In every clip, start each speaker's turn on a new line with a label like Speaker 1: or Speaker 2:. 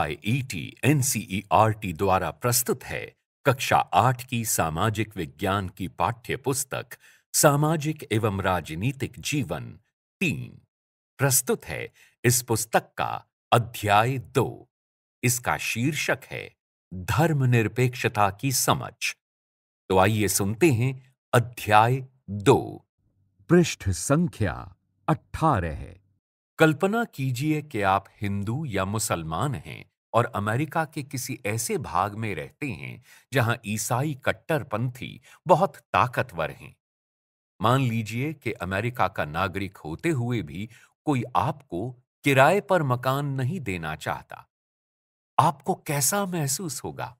Speaker 1: IET NCERT e e द्वारा प्रस्तुत है कक्षा आठ की सामाजिक विज्ञान की पाठ्य पुस्तक सामाजिक एवं राजनीतिक जीवन तीन प्रस्तुत है इस पुस्तक का अध्याय दो इसका शीर्षक है धर्मनिरपेक्षता की समझ तो आइए सुनते हैं अध्याय दो पृष्ठ संख्या अठारह है कल्पना कीजिए कि आप हिंदू या मुसलमान हैं और अमेरिका के किसी ऐसे भाग में रहते हैं जहां ईसाई कट्टरपंथी बहुत ताकतवर हैं मान लीजिए कि अमेरिका का नागरिक होते हुए भी कोई आपको किराए पर मकान नहीं देना चाहता आपको कैसा महसूस होगा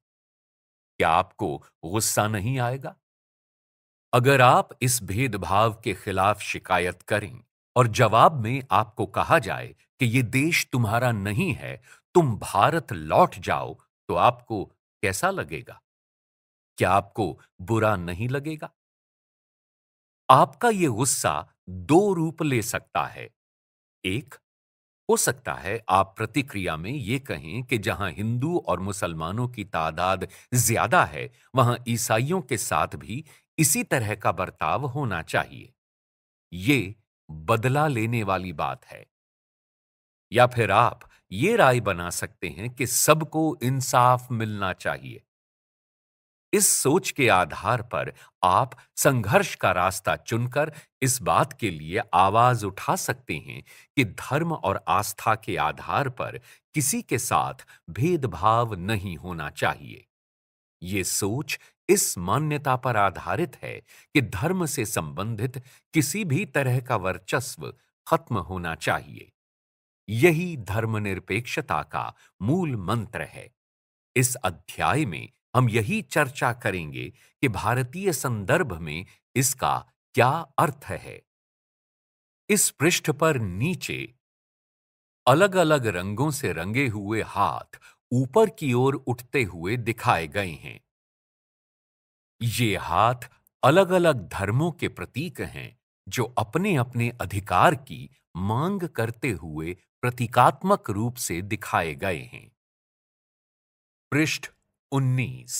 Speaker 1: क्या आपको गुस्सा नहीं आएगा अगर आप इस भेदभाव के खिलाफ शिकायत करें और जवाब में आपको कहा जाए कि ये देश तुम्हारा नहीं है तुम भारत लौट जाओ तो आपको कैसा लगेगा क्या आपको बुरा नहीं लगेगा आपका ये गुस्सा दो रूप ले सकता है एक हो सकता है आप प्रतिक्रिया में ये कहें कि जहां हिंदू और मुसलमानों की तादाद ज्यादा है वहां ईसाइयों के साथ भी इसी तरह का बर्ताव होना चाहिए ये बदला लेने वाली बात है या फिर आप ये राय बना सकते हैं कि सबको इंसाफ मिलना चाहिए इस सोच के आधार पर आप संघर्ष का रास्ता चुनकर इस बात के लिए आवाज उठा सकते हैं कि धर्म और आस्था के आधार पर किसी के साथ भेदभाव नहीं होना चाहिए ये सोच इस मान्यता पर आधारित है कि धर्म से संबंधित किसी भी तरह का वर्चस्व खत्म होना चाहिए यही धर्मनिरपेक्षता का मूल मंत्र है इस अध्याय में हम यही चर्चा करेंगे कि भारतीय संदर्भ में इसका क्या अर्थ है इस पृष्ठ पर नीचे अलग अलग रंगों से रंगे हुए हाथ ऊपर की ओर उठते हुए दिखाए गए हैं ये हाथ अलग अलग धर्मों के प्रतीक हैं जो अपने अपने अधिकार की मांग करते हुए प्रतीकात्मक रूप से दिखाए गए हैं पृष्ठ 19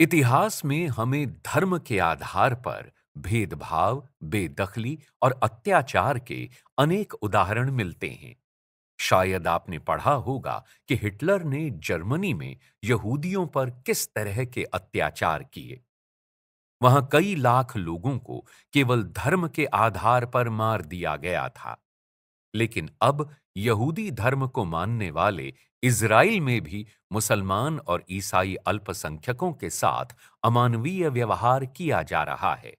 Speaker 1: इतिहास में हमें धर्म के आधार पर भेदभाव बेदखली और अत्याचार के अनेक उदाहरण मिलते हैं शायद आपने पढ़ा होगा कि हिटलर ने जर्मनी में यहूदियों पर किस तरह के अत्याचार किए वहां कई लाख लोगों को केवल धर्म के आधार पर मार दिया गया था लेकिन अब यहूदी धर्म को मानने वाले इसराइल में भी मुसलमान और ईसाई अल्पसंख्यकों के साथ अमानवीय व्यवहार किया जा रहा है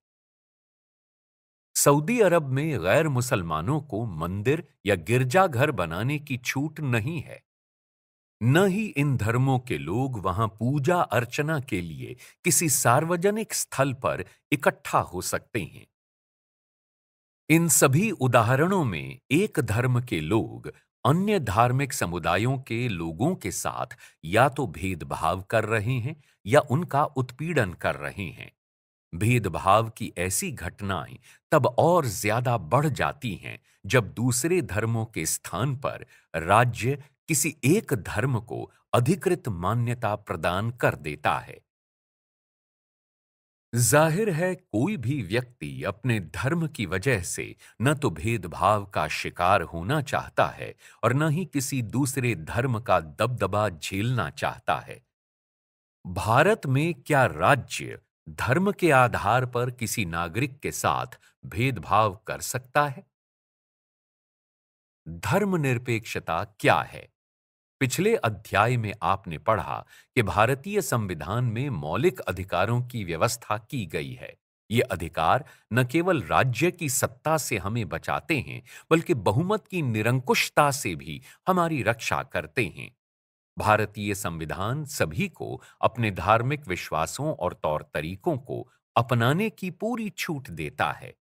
Speaker 1: सऊदी अरब में गैर मुसलमानों को मंदिर या गिरजाघर बनाने की छूट नहीं है न ही इन धर्मों के लोग वहां पूजा अर्चना के लिए किसी सार्वजनिक स्थल पर इकट्ठा हो सकते हैं इन सभी उदाहरणों में एक धर्म के लोग अन्य धार्मिक समुदायों के लोगों के साथ या तो भेदभाव कर रहे हैं या उनका उत्पीड़न कर रहे हैं भेदभाव की ऐसी घटनाएं तब और ज्यादा बढ़ जाती हैं जब दूसरे धर्मों के स्थान पर राज्य किसी एक धर्म को अधिकृत मान्यता प्रदान कर देता है जाहिर है कोई भी व्यक्ति अपने धर्म की वजह से न तो भेदभाव का शिकार होना चाहता है और न ही किसी दूसरे धर्म का दबदबा झेलना चाहता है भारत में क्या राज्य धर्म के आधार पर किसी नागरिक के साथ भेदभाव कर सकता है धर्मनिरपेक्षता क्या है पिछले अध्याय में आपने पढ़ा कि भारतीय संविधान में मौलिक अधिकारों की व्यवस्था की गई है ये अधिकार न केवल राज्य की सत्ता से हमें बचाते हैं बल्कि बहुमत की निरंकुशता से भी हमारी रक्षा करते हैं भारतीय संविधान सभी को अपने धार्मिक विश्वासों और तौर तरीकों को अपनाने की पूरी छूट देता है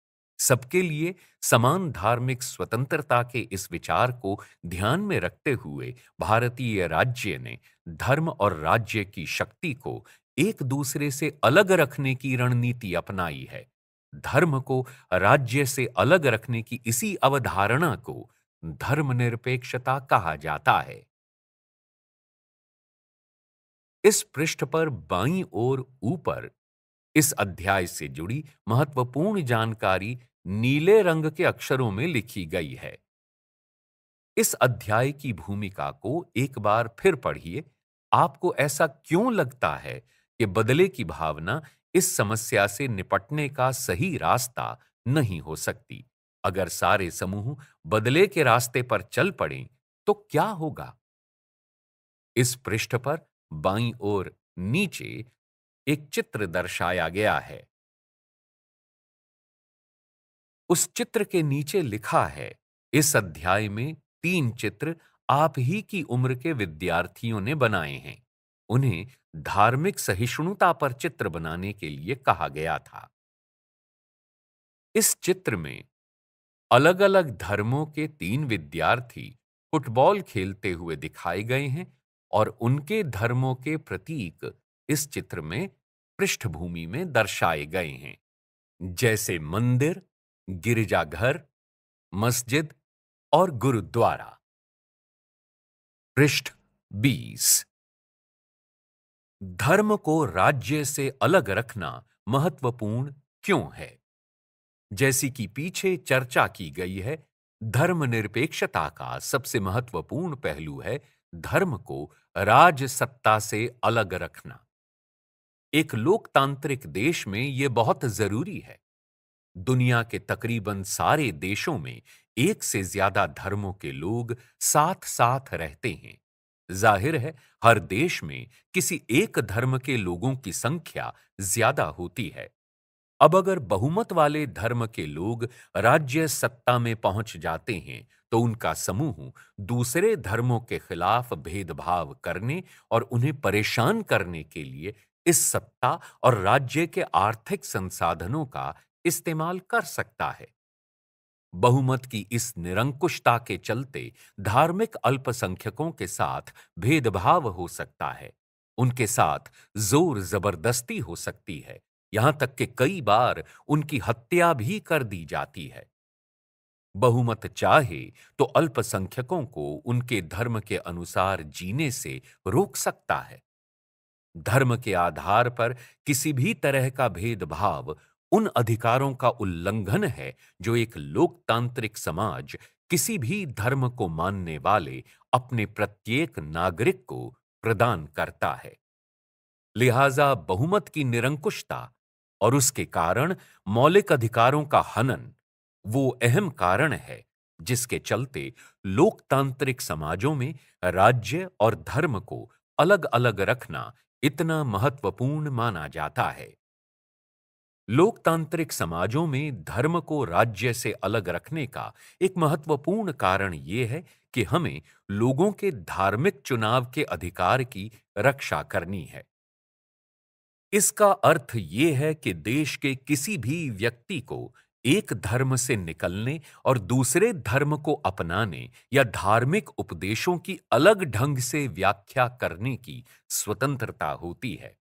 Speaker 1: सबके लिए समान धार्मिक स्वतंत्रता के इस विचार को ध्यान में रखते हुए भारतीय राज्य ने धर्म और राज्य की शक्ति को एक दूसरे से अलग रखने की रणनीति अपनाई है धर्म को राज्य से अलग रखने की इसी अवधारणा को धर्मनिरपेक्षता कहा जाता है इस पृष्ठ पर बाईं ओर ऊपर इस अध्याय से जुड़ी महत्वपूर्ण जानकारी नीले रंग के अक्षरों में लिखी गई है इस अध्याय की भूमिका को एक बार फिर पढ़िए आपको ऐसा क्यों लगता है कि बदले की भावना इस समस्या से निपटने का सही रास्ता नहीं हो सकती अगर सारे समूह बदले के रास्ते पर चल पड़े तो क्या होगा इस पृष्ठ पर बाई ओर नीचे एक चित्र दर्शाया गया है उस चित्र के नीचे लिखा है इस अध्याय में तीन चित्र आप ही की उम्र के विद्यार्थियों ने बनाए हैं उन्हें धार्मिक सहिष्णुता पर चित्र बनाने के लिए कहा गया था इस चित्र में अलग अलग धर्मों के तीन विद्यार्थी फुटबॉल खेलते हुए दिखाए गए हैं और उनके धर्मों के प्रतीक इस चित्र में पृष्ठभूमि में दर्शाए गए हैं जैसे मंदिर गिरजाघर मस्जिद और गुरुद्वारा पृष्ठ 20 धर्म को राज्य से अलग रखना महत्वपूर्ण क्यों है जैसी कि पीछे चर्चा की गई है धर्मनिरपेक्षता का सबसे महत्वपूर्ण पहलू है धर्म को राज सत्ता से अलग रखना एक लोकतांत्रिक देश में यह बहुत जरूरी है दुनिया के तकरीबन सारे देशों में एक से ज्यादा धर्मों के लोग साथ साथ रहते हैं जाहिर है हर देश में किसी एक धर्म के लोगों की संख्या ज्यादा होती है अब अगर बहुमत वाले धर्म के लोग राज्य सत्ता में पहुंच जाते हैं तो उनका समूह दूसरे धर्मों के खिलाफ भेदभाव करने और उन्हें परेशान करने के लिए इस सत्ता और राज्य के आर्थिक संसाधनों का इस्तेमाल कर सकता है बहुमत की इस निरंकुशता के चलते धार्मिक अल्पसंख्यकों के साथ भेदभाव हो सकता है उनके साथ जोर जबरदस्ती हो सकती है यहां तक कि कई बार उनकी हत्या भी कर दी जाती है बहुमत चाहे तो अल्पसंख्यकों को उनके धर्म के अनुसार जीने से रोक सकता है धर्म के आधार पर किसी भी तरह का भेदभाव उन अधिकारों का उल्लंघन है जो एक लोकतांत्रिक समाज किसी भी धर्म को मानने वाले अपने प्रत्येक नागरिक को प्रदान करता है लिहाजा बहुमत की निरंकुशता और उसके कारण मौलिक अधिकारों का हनन वो अहम कारण है जिसके चलते लोकतांत्रिक समाजों में राज्य और धर्म को अलग अलग रखना इतना महत्वपूर्ण माना जाता है लोकतांत्रिक समाजों में धर्म को राज्य से अलग रखने का एक महत्वपूर्ण कारण ये है कि हमें लोगों के धार्मिक चुनाव के अधिकार की रक्षा करनी है इसका अर्थ ये है कि देश के किसी भी व्यक्ति को एक धर्म से निकलने और दूसरे धर्म को अपनाने या धार्मिक उपदेशों की अलग ढंग से व्याख्या करने की स्वतंत्रता होती है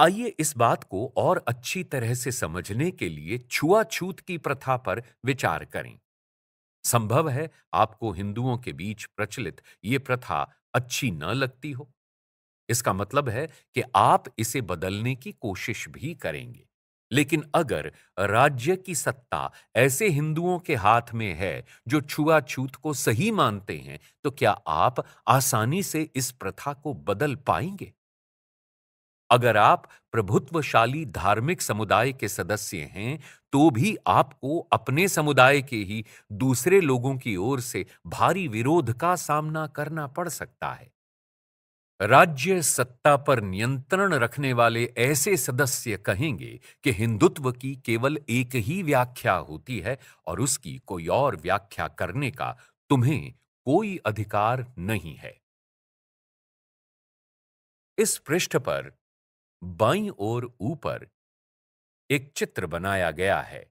Speaker 1: आइए इस बात को और अच्छी तरह से समझने के लिए छुआछूत की प्रथा पर विचार करें संभव है आपको हिंदुओं के बीच प्रचलित ये प्रथा अच्छी न लगती हो इसका मतलब है कि आप इसे बदलने की कोशिश भी करेंगे लेकिन अगर राज्य की सत्ता ऐसे हिंदुओं के हाथ में है जो छुआछूत को सही मानते हैं तो क्या आप आसानी से इस प्रथा को बदल पाएंगे अगर आप प्रभुत्वशाली धार्मिक समुदाय के सदस्य हैं तो भी आपको अपने समुदाय के ही दूसरे लोगों की ओर से भारी विरोध का सामना करना पड़ सकता है राज्य सत्ता पर नियंत्रण रखने वाले ऐसे सदस्य कहेंगे कि हिंदुत्व की केवल एक ही व्याख्या होती है और उसकी कोई और व्याख्या करने का तुम्हें कोई अधिकार नहीं है इस पृष्ठ पर बाई और ऊपर एक चित्र बनाया गया है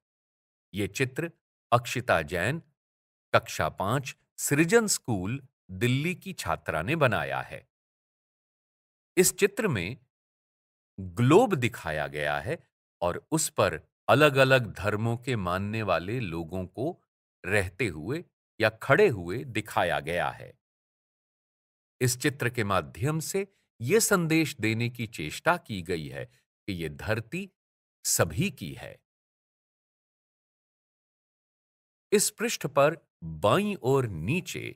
Speaker 1: ये चित्र अक्षिता जैन कक्षा पांच सृजन स्कूल दिल्ली की छात्रा ने बनाया है इस चित्र में ग्लोब दिखाया गया है और उस पर अलग अलग धर्मों के मानने वाले लोगों को रहते हुए या खड़े हुए दिखाया गया है इस चित्र के माध्यम से यह संदेश देने की चेष्टा की गई है कि यह धरती सभी की है इस पृष्ठ पर बाईं ओर नीचे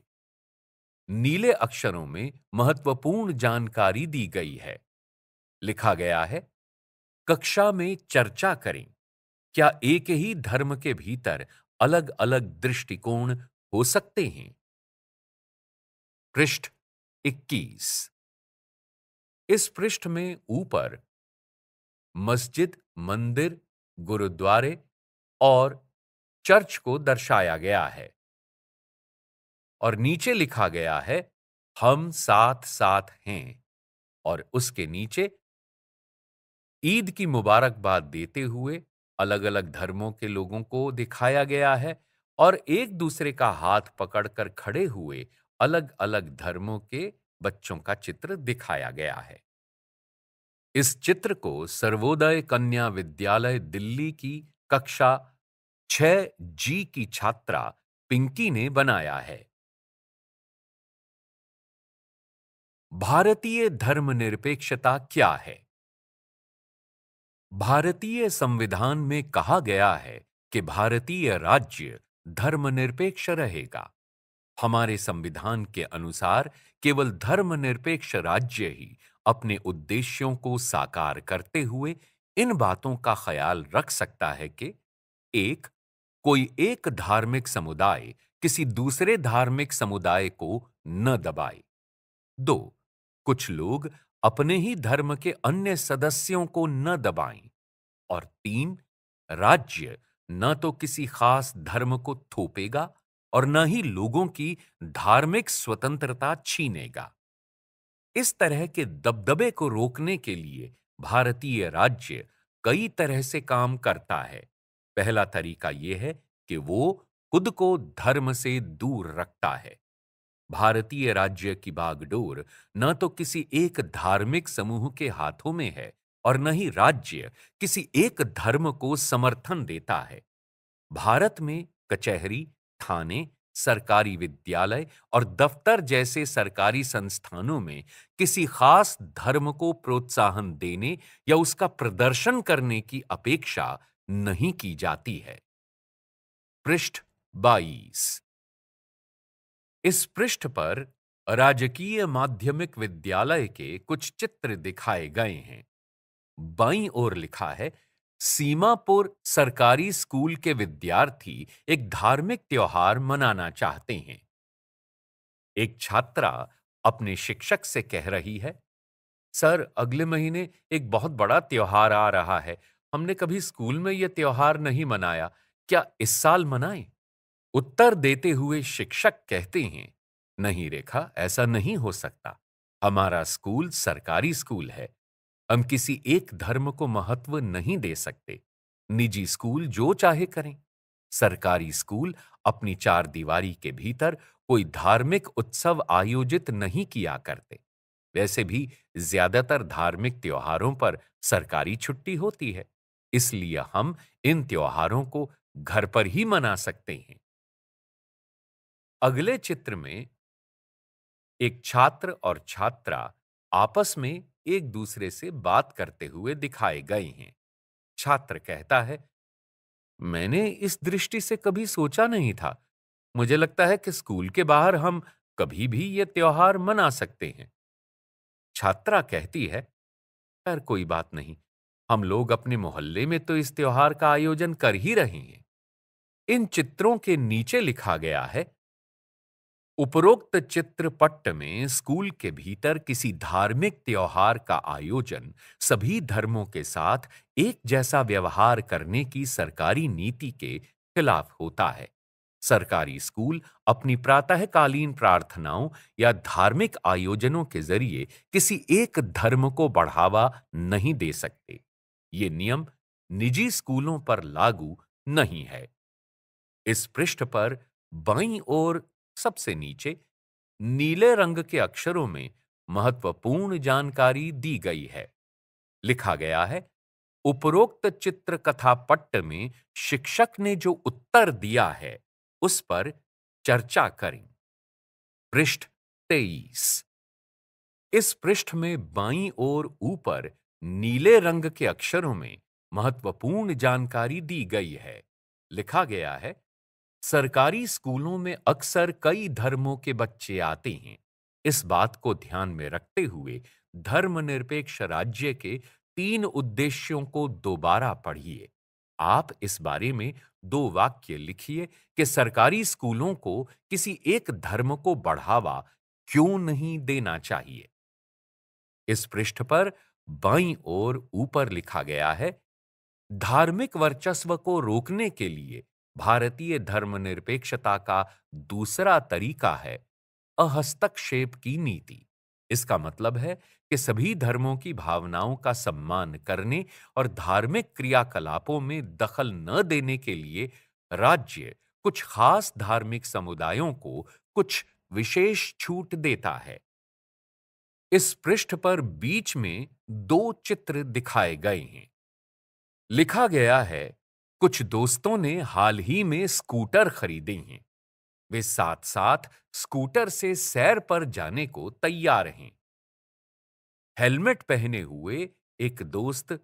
Speaker 1: नीले अक्षरों में महत्वपूर्ण जानकारी दी गई है लिखा गया है कक्षा में चर्चा करें क्या एक ही धर्म के भीतर अलग अलग दृष्टिकोण हो सकते हैं पृष्ठ 21 इस पृष्ठ में ऊपर मस्जिद मंदिर गुरुद्वारे और चर्च को दर्शाया गया है और नीचे लिखा गया है हम साथ साथ हैं और उसके नीचे ईद की मुबारकबाद देते हुए अलग अलग धर्मों के लोगों को दिखाया गया है और एक दूसरे का हाथ पकड़कर खड़े हुए अलग अलग धर्मों के बच्चों का चित्र दिखाया गया है इस चित्र को सर्वोदय कन्या विद्यालय दिल्ली की कक्षा छ जी की छात्रा पिंकी ने बनाया है भारतीय धर्मनिरपेक्षता क्या है भारतीय संविधान में कहा गया है कि भारतीय राज्य धर्मनिरपेक्ष रहेगा हमारे संविधान के अनुसार केवल धर्मनिरपेक्ष राज्य ही अपने उद्देश्यों को साकार करते हुए इन बातों का ख्याल रख सकता है कि एक कोई एक धार्मिक समुदाय किसी दूसरे धार्मिक समुदाय को न दबाए दो कुछ लोग अपने ही धर्म के अन्य सदस्यों को न दबाएं और तीन राज्य न तो किसी खास धर्म को थोपेगा और न ही लोगों की धार्मिक स्वतंत्रता छीनेगा इस तरह के दबदबे को रोकने के लिए भारतीय राज्य कई तरह से काम करता है पहला तरीका यह है कि वो खुद को धर्म से दूर रखता है भारतीय राज्य की बागडोर न तो किसी एक धार्मिक समूह के हाथों में है और न ही राज्य किसी एक धर्म को समर्थन देता है भारत में कचहरी थाने सरकारी विद्यालय और दफ्तर जैसे सरकारी संस्थानों में किसी खास धर्म को प्रोत्साहन देने या उसका प्रदर्शन करने की अपेक्षा नहीं की जाती है पृष्ठ बाईस इस पृष्ठ पर राजकीय माध्यमिक विद्यालय के कुछ चित्र दिखाए गए हैं बाईं ओर लिखा है सीमापुर सरकारी स्कूल के विद्यार्थी एक धार्मिक त्योहार मनाना चाहते हैं एक छात्रा अपने शिक्षक से कह रही है सर अगले महीने एक बहुत बड़ा त्योहार आ रहा है हमने कभी स्कूल में यह त्योहार नहीं मनाया क्या इस साल मनाएं? उत्तर देते हुए शिक्षक कहते हैं नहीं रेखा ऐसा नहीं हो सकता हमारा स्कूल सरकारी स्कूल है हम किसी एक धर्म को महत्व नहीं दे सकते निजी स्कूल जो चाहे करें सरकारी स्कूल अपनी चार दीवारी के भीतर कोई धार्मिक उत्सव आयोजित नहीं किया करते वैसे भी ज्यादातर धार्मिक त्योहारों पर सरकारी छुट्टी होती है इसलिए हम इन त्योहारों को घर पर ही मना सकते हैं अगले चित्र में एक छात्र और छात्रा आपस में एक दूसरे से बात करते हुए दिखाए गए हैं छात्र कहता है मैंने इस दृष्टि से कभी सोचा नहीं था मुझे लगता है कि स्कूल के बाहर हम कभी भी ये त्योहार मना सकते हैं छात्रा कहती है पर कोई बात नहीं हम लोग अपने मोहल्ले में तो इस त्योहार का आयोजन कर ही रहे हैं इन चित्रों के नीचे लिखा गया है उपरोक्त चित्रपट में स्कूल के भीतर किसी धार्मिक त्योहार का आयोजन सभी धर्मों के साथ एक जैसा व्यवहार करने की सरकारी नीति के खिलाफ होता है सरकारी स्कूल अपनी प्रातःकालीन प्रार्थनाओं या धार्मिक आयोजनों के जरिए किसी एक धर्म को बढ़ावा नहीं दे सकते ये नियम निजी स्कूलों पर लागू नहीं है इस पृष्ठ पर बाईं ओर सबसे नीचे नीले रंग के अक्षरों में महत्वपूर्ण जानकारी दी गई है लिखा गया है उपरोक्त चित्र कथा पट्ट में शिक्षक ने जो उत्तर दिया है उस पर चर्चा करें पृष्ठ तेईस इस पृष्ठ में बाईं ओर ऊपर नीले रंग के अक्षरों में महत्वपूर्ण जानकारी दी गई है लिखा गया है सरकारी स्कूलों में अक्सर कई धर्मों के बच्चे आते हैं इस बात को ध्यान में रखते हुए धर्मनिरपेक्ष राज्य के तीन उद्देश्यों को दोबारा पढ़िए आप इस बारे में दो वाक्य लिखिए कि सरकारी स्कूलों को किसी एक धर्म को बढ़ावा क्यों नहीं देना चाहिए इस पृष्ठ पर बाई ओर ऊपर लिखा गया है धार्मिक वर्चस्व को रोकने के लिए भारतीय धर्मनिरपेक्षता का दूसरा तरीका है अहस्तक्षेप की नीति इसका मतलब है कि सभी धर्मों की भावनाओं का सम्मान करने और धार्मिक क्रियाकलापों में दखल न देने के लिए राज्य कुछ खास धार्मिक समुदायों को कुछ विशेष छूट देता है इस पृष्ठ पर बीच में दो चित्र दिखाए गए हैं लिखा गया है कुछ दोस्तों ने हाल ही में स्कूटर खरीदे हैं वे साथ साथ स्कूटर से सैर पर जाने को तैयार हैं हेलमेट पहने हुए एक दोस्त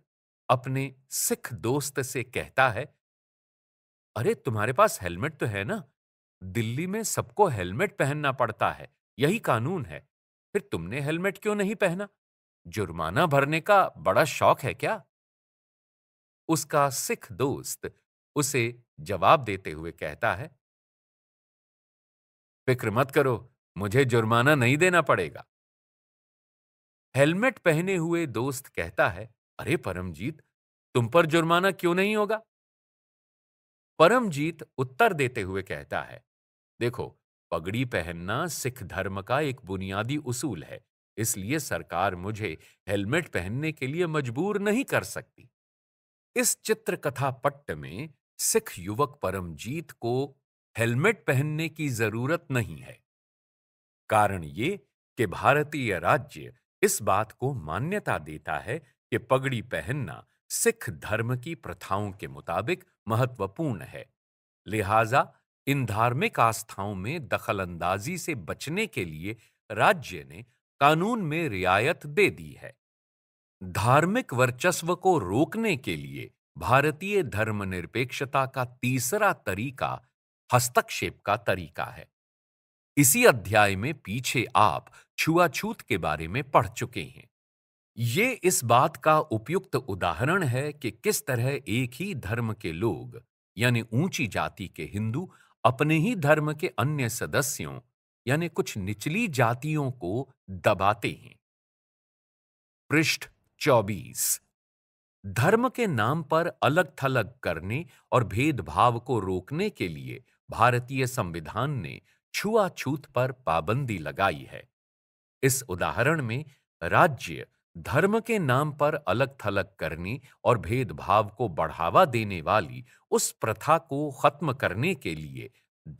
Speaker 1: अपने सिख दोस्त से कहता है अरे तुम्हारे पास हेलमेट तो है ना दिल्ली में सबको हेलमेट पहनना पड़ता है यही कानून है फिर तुमने हेलमेट क्यों नहीं पहना जुर्माना भरने का बड़ा शौक है क्या उसका सिख दोस्त उसे जवाब देते हुए कहता है फिक्र मत करो मुझे जुर्माना नहीं देना पड़ेगा हेलमेट पहने हुए दोस्त कहता है अरे परमजीत तुम पर जुर्माना क्यों नहीं होगा परमजीत उत्तर देते हुए कहता है देखो पगड़ी पहनना सिख धर्म का एक बुनियादी उसूल है इसलिए सरकार मुझे हेलमेट पहनने के लिए मजबूर नहीं कर सकती इस चित्रकथा पट्ट में सिख युवक परमजीत को हेलमेट पहनने की जरूरत नहीं है कारण ये कि भारतीय राज्य इस बात को मान्यता देता है कि पगड़ी पहनना सिख धर्म की प्रथाओं के मुताबिक महत्वपूर्ण है लिहाजा इन धार्मिक आस्थाओं में दखलंदाजी से बचने के लिए राज्य ने कानून में रियायत दे दी है धार्मिक वर्चस्व को रोकने के लिए भारतीय धर्मनिरपेक्षता का तीसरा तरीका हस्तक्षेप का तरीका है इसी अध्याय में पीछे आप छुआछूत के बारे में पढ़ चुके हैं ये इस बात का उपयुक्त उदाहरण है कि किस तरह एक ही धर्म के लोग यानी ऊंची जाति के हिंदू अपने ही धर्म के अन्य सदस्यों यानी कुछ निचली जातियों को दबाते हैं पृष्ठ चौबीस धर्म के नाम पर अलग थलग करने और भेदभाव को रोकने के लिए भारतीय संविधान ने छुआछूत पर पाबंदी लगाई है इस उदाहरण में राज्य धर्म के नाम पर अलग थलग करने और भेदभाव को बढ़ावा देने वाली उस प्रथा को खत्म करने के लिए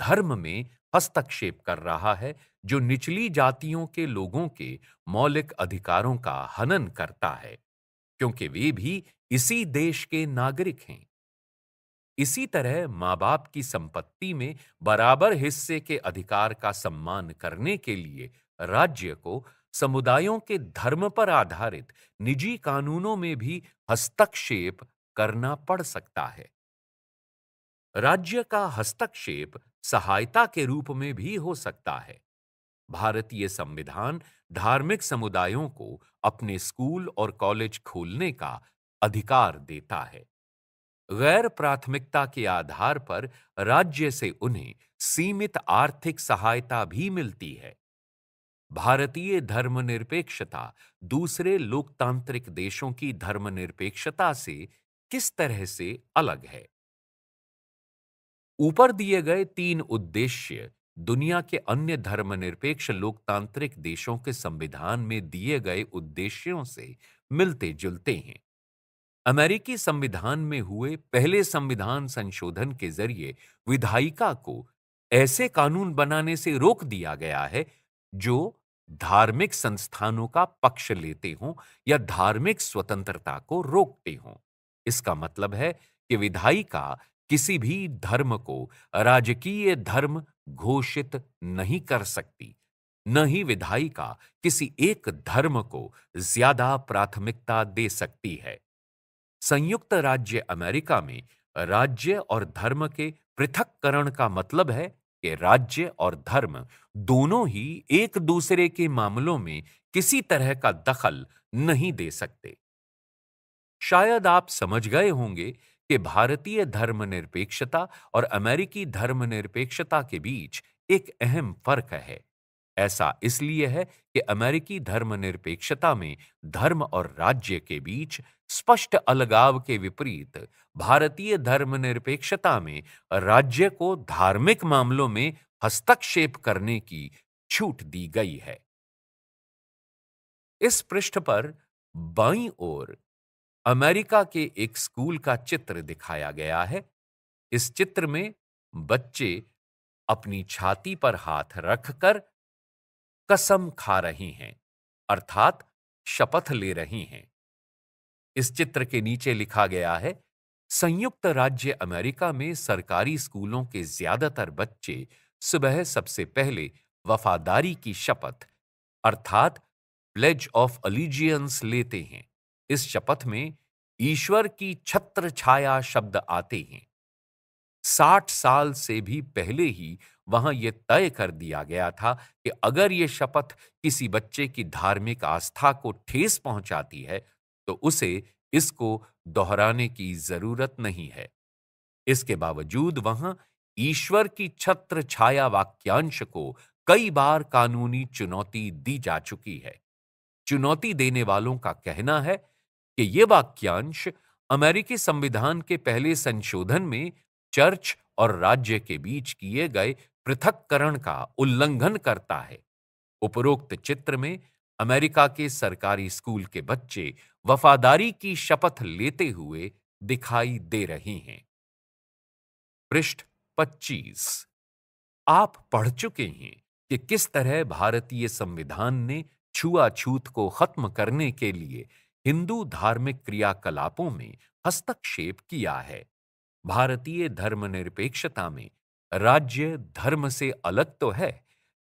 Speaker 1: धर्म में हस्तक्षेप कर रहा है जो निचली जातियों के लोगों के मौलिक अधिकारों का हनन करता है क्योंकि वे भी इसी देश के नागरिक हैं इसी तरह मां बाप की संपत्ति में बराबर हिस्से के अधिकार का सम्मान करने के लिए राज्य को समुदायों के धर्म पर आधारित निजी कानूनों में भी हस्तक्षेप करना पड़ सकता है राज्य का हस्तक्षेप सहायता के रूप में भी हो सकता है भारतीय संविधान धार्मिक समुदायों को अपने स्कूल और कॉलेज खोलने का अधिकार देता है गैर प्राथमिकता के आधार पर राज्य से उन्हें सीमित आर्थिक सहायता भी मिलती है भारतीय धर्मनिरपेक्षता दूसरे लोकतांत्रिक देशों की धर्मनिरपेक्षता से किस तरह से अलग है ऊपर दिए गए तीन उद्देश्य दुनिया के अन्य धर्मनिरपेक्ष लोकतांत्रिक देशों के संविधान में दिए गए उद्देश्यों से मिलते जुलते हैं अमेरिकी संविधान में हुए पहले संविधान संशोधन के जरिए विधायिका को ऐसे कानून बनाने से रोक दिया गया है जो धार्मिक संस्थानों का पक्ष लेते हों या धार्मिक स्वतंत्रता को रोकते हों इसका मतलब है कि विधायिका किसी भी धर्म को राजकीय धर्म घोषित नहीं कर सकती न ही विधायिका किसी एक धर्म को ज्यादा प्राथमिकता दे सकती है संयुक्त राज्य अमेरिका में राज्य और धर्म के पृथककरण का मतलब है कि राज्य और धर्म दोनों ही एक दूसरे के मामलों में किसी तरह का दखल नहीं दे सकते शायद आप समझ गए होंगे कि भारतीय धर्मनिरपेक्षता और अमेरिकी धर्मनिरपेक्षता के बीच एक अहम फर्क है ऐसा इसलिए है कि अमेरिकी धर्मनिरपेक्षता में धर्म और राज्य के बीच स्पष्ट अलगाव के विपरीत भारतीय धर्मनिरपेक्षता में राज्य को धार्मिक मामलों में हस्तक्षेप करने की छूट दी गई है इस पृष्ठ पर बाईं ओर अमेरिका के एक स्कूल का चित्र दिखाया गया है इस चित्र में बच्चे अपनी छाती पर हाथ रखकर कसम खा रही हैं अर्थात शपथ ले रही हैं इस चित्र के नीचे लिखा गया है संयुक्त राज्य अमेरिका में सरकारी स्कूलों के ज्यादातर बच्चे सुबह सबसे पहले वफादारी की शपथ अर्थात प्लेज ऑफ अलीजियंस लेते हैं इस शपथ में ईश्वर की छत्र छाया शब्द आते हैं साठ साल से भी पहले ही वहां यह तय कर दिया गया था कि अगर यह शपथ किसी बच्चे की धार्मिक आस्था को ठेस पहुंचाती है तो उसे इसको दोहराने की जरूरत नहीं है इसके बावजूद वहां ईश्वर की छत्र छाया वाक्यांश को कई बार कानूनी चुनौती दी जा चुकी है चुनौती देने वालों का कहना है कि ये वाक्यांश अमेरिकी संविधान के पहले संशोधन में चर्च और राज्य के बीच किए गए पृथककरण का उल्लंघन करता है उपरोक्त चित्र में अमेरिका के सरकारी स्कूल के बच्चे वफादारी की शपथ लेते हुए दिखाई दे रहे हैं पृष्ठ 25 आप पढ़ चुके हैं कि किस तरह भारतीय संविधान ने छुआछूत को खत्म करने के लिए हिंदू धार्मिक क्रियाकलापों में हस्तक्षेप किया है भारतीय धर्मनिरपेक्षता में राज्य धर्म से अलग तो है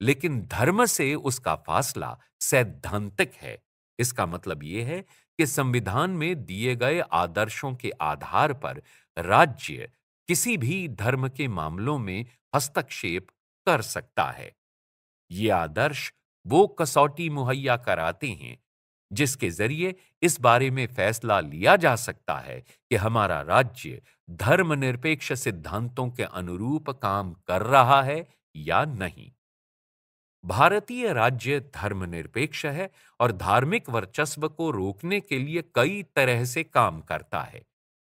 Speaker 1: लेकिन धर्म से उसका फासला सैद्धांतिक है इसका मतलब यह है कि संविधान में दिए गए आदर्शों के आधार पर राज्य किसी भी धर्म के मामलों में हस्तक्षेप कर सकता है ये आदर्श वो कसौटी मुहैया कराते हैं जिसके जरिए इस बारे में फैसला लिया जा सकता है कि हमारा राज्य धर्मनिरपेक्ष सिद्धांतों के अनुरूप काम कर रहा है या नहीं भारतीय राज्य धर्मनिरपेक्ष है और धार्मिक वर्चस्व को रोकने के लिए कई तरह से काम करता है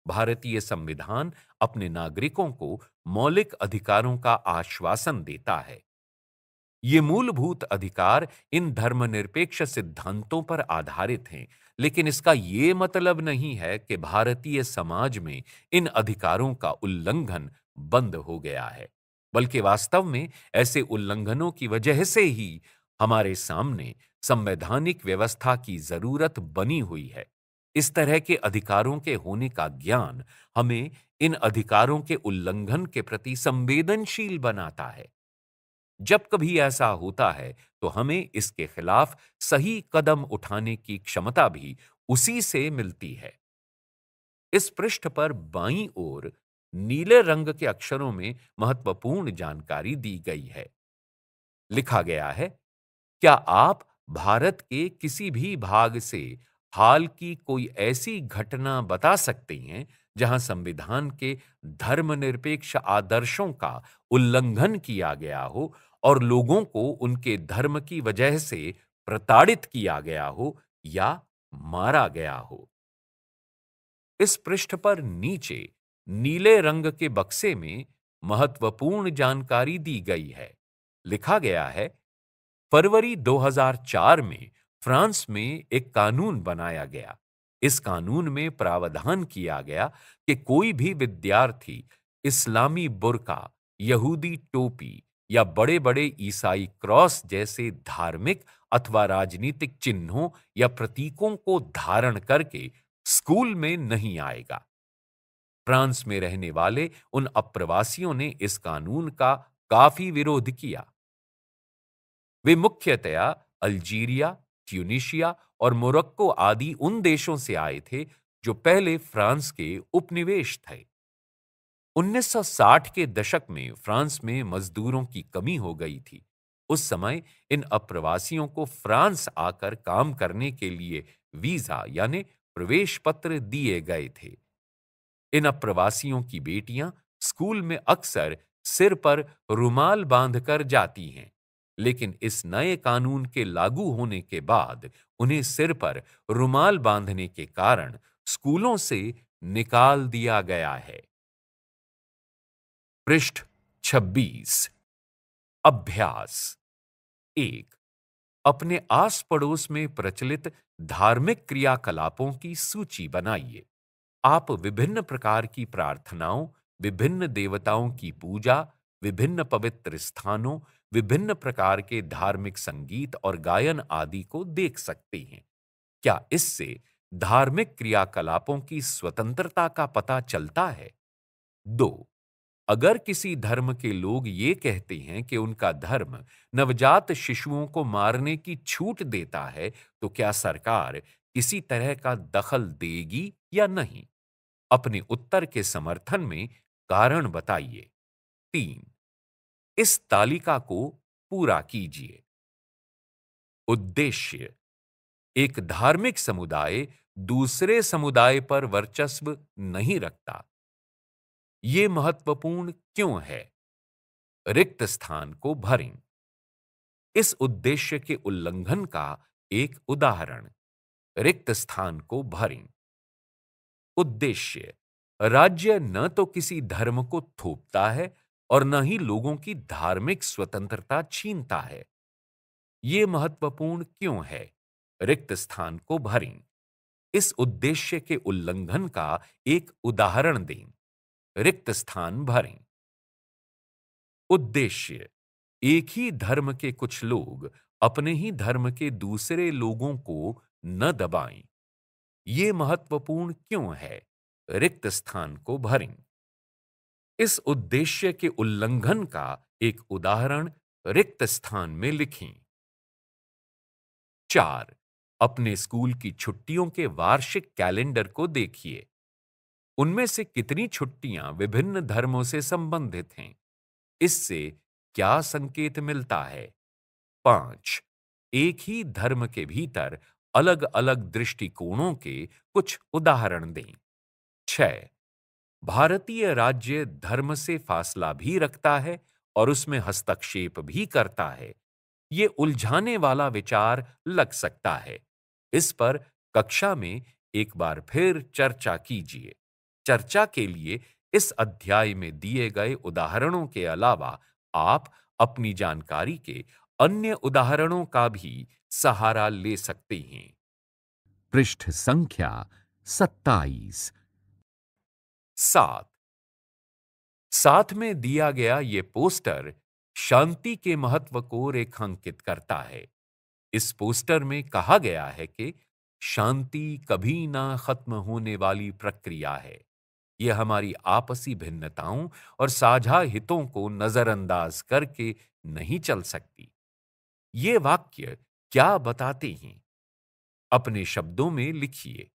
Speaker 1: भारतीय संविधान अपने नागरिकों को मौलिक अधिकारों का आश्वासन देता है ये मूलभूत अधिकार इन धर्मनिरपेक्ष सिद्धांतों पर आधारित हैं लेकिन इसका ये मतलब नहीं है कि भारतीय समाज में इन अधिकारों का उल्लंघन बंद हो गया है बल्कि वास्तव में ऐसे उल्लंघनों की वजह से ही हमारे सामने संवैधानिक व्यवस्था की जरूरत बनी हुई है इस तरह के अधिकारों के होने का ज्ञान हमें इन अधिकारों के उल्लंघन के प्रति संवेदनशील बनाता है जब कभी ऐसा होता है तो हमें इसके खिलाफ सही कदम उठाने की क्षमता भी उसी से मिलती है इस पृष्ठ पर बाई ओर नीले रंग के अक्षरों में महत्वपूर्ण जानकारी दी गई है लिखा गया है क्या आप भारत के किसी भी भाग से हाल की कोई ऐसी घटना बता सकते हैं जहां संविधान के धर्मनिरपेक्ष आदर्शों का उल्लंघन किया गया हो और लोगों को उनके धर्म की वजह से प्रताड़ित किया गया हो या मारा गया हो इस पृष्ठ पर नीचे नीले रंग के बक्से में महत्वपूर्ण जानकारी दी गई है लिखा गया है फरवरी 2004 में फ्रांस में एक कानून बनाया गया इस कानून में प्रावधान किया गया कि कोई भी विद्यार्थी इस्लामी बुरका यहूदी टोपी या बड़े बड़े ईसाई क्रॉस जैसे धार्मिक अथवा राजनीतिक चिन्हों या प्रतीकों को धारण करके स्कूल में नहीं आएगा फ्रांस में रहने वाले उन अप्रवासियों ने इस कानून का काफी विरोध किया वे मुख्यतया अल्जीरिया ट्यूनिशिया और मोरक्को आदि उन देशों से आए थे जो पहले फ्रांस के उपनिवेश थे 1960 के दशक में फ्रांस में मजदूरों की कमी हो गई थी उस समय इन अप्रवासियों को फ्रांस आकर काम करने के लिए वीजा यानी प्रवेश पत्र दिए गए थे इन अप्रवासियों की बेटियां स्कूल में अक्सर सिर पर रुमाल बांधकर जाती हैं लेकिन इस नए कानून के लागू होने के बाद उन्हें सिर पर रुमाल बांधने के कारण स्कूलों से निकाल दिया गया है पृष्ठ छब्बीस अभ्यास एक अपने आस पड़ोस में प्रचलित धार्मिक क्रियाकलापों की सूची बनाइए आप विभिन्न प्रकार की प्रार्थनाओं विभिन्न देवताओं की पूजा विभिन्न पवित्र स्थानों विभिन्न प्रकार के धार्मिक संगीत और गायन आदि को देख सकते हैं क्या इससे धार्मिक क्रियाकलापों की स्वतंत्रता का पता चलता है दो अगर किसी धर्म के लोग ये कहते हैं कि उनका धर्म नवजात शिशुओं को मारने की छूट देता है तो क्या सरकार किसी तरह का दखल देगी या नहीं अपने उत्तर के समर्थन में कारण बताइए तीन इस तालिका को पूरा कीजिए उद्देश्य एक धार्मिक समुदाय दूसरे समुदाय पर वर्चस्व नहीं रखता ये महत्वपूर्ण क्यों है रिक्त स्थान को भरें इस उद्देश्य के उल्लंघन का एक उदाहरण रिक्त स्थान को भरें उद्देश्य राज्य न तो किसी धर्म को थोपता है और न ही लोगों की धार्मिक स्वतंत्रता छीनता है ये महत्वपूर्ण क्यों है रिक्त स्थान को भरें इस उद्देश्य के उल्लंघन का एक उदाहरण दें रिक्त स्थान भरें उद्देश्य एक ही धर्म के कुछ लोग अपने ही धर्म के दूसरे लोगों को न दबाएं। ये महत्वपूर्ण क्यों है रिक्त स्थान को भरें इस उद्देश्य के उल्लंघन का एक उदाहरण रिक्त स्थान में लिखें चार अपने स्कूल की छुट्टियों के वार्षिक कैलेंडर को देखिए उनमें से कितनी छुट्टियां विभिन्न धर्मों से संबंधित हैं इससे क्या संकेत मिलता है पांच एक ही धर्म के भीतर अलग अलग दृष्टिकोणों के कुछ उदाहरण दें छ भारतीय राज्य धर्म से फासला भी रखता है और उसमें हस्तक्षेप भी करता है ये उलझाने वाला विचार लग सकता है इस पर कक्षा में एक बार फिर चर्चा कीजिए चर्चा के लिए इस अध्याय में दिए गए उदाहरणों के अलावा आप अपनी जानकारी के अन्य उदाहरणों का भी सहारा ले सकते हैं पृष्ठ संख्या सत्ताईस सात साथ में दिया गया ये पोस्टर शांति के महत्व को रेखांकित करता है इस पोस्टर में कहा गया है कि शांति कभी ना खत्म होने वाली प्रक्रिया है ये हमारी आपसी भिन्नताओं और साझा हितों को नजरअंदाज करके नहीं चल सकती ये वाक्य क्या बताते हैं अपने शब्दों में लिखिए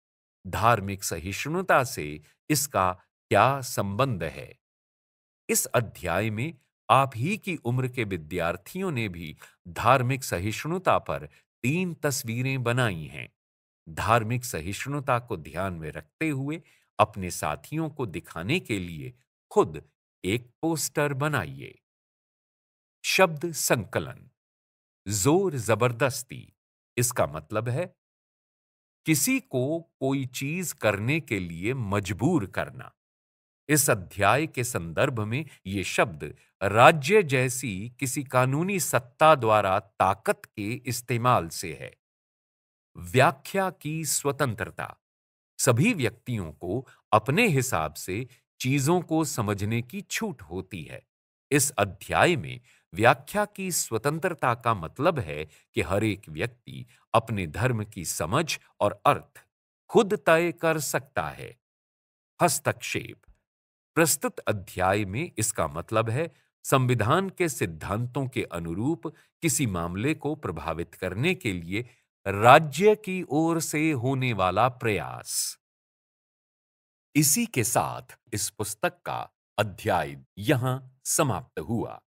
Speaker 1: धार्मिक सहिष्णुता से इसका क्या संबंध है इस अध्याय में आप ही की उम्र के विद्यार्थियों ने भी धार्मिक सहिष्णुता पर तीन तस्वीरें बनाई हैं धार्मिक सहिष्णुता को ध्यान में रखते हुए अपने साथियों को दिखाने के लिए खुद एक पोस्टर बनाइए शब्द संकलन जोर जबरदस्ती इसका मतलब है किसी को कोई चीज करने के लिए मजबूर करना इस अध्याय के संदर्भ में ये शब्द राज्य जैसी किसी कानूनी सत्ता द्वारा ताकत के इस्तेमाल से है व्याख्या की स्वतंत्रता सभी व्यक्तियों को अपने हिसाब से चीजों को समझने की छूट होती है इस अध्याय में व्याख्या की स्वतंत्रता का मतलब है कि हर एक व्यक्ति अपने धर्म की समझ और अर्थ खुद तय कर सकता है हस्तक्षेप प्रस्तुत अध्याय में इसका मतलब है संविधान के सिद्धांतों के अनुरूप किसी मामले को प्रभावित करने के लिए राज्य की ओर से होने वाला प्रयास इसी के साथ इस पुस्तक का अध्याय यहां समाप्त हुआ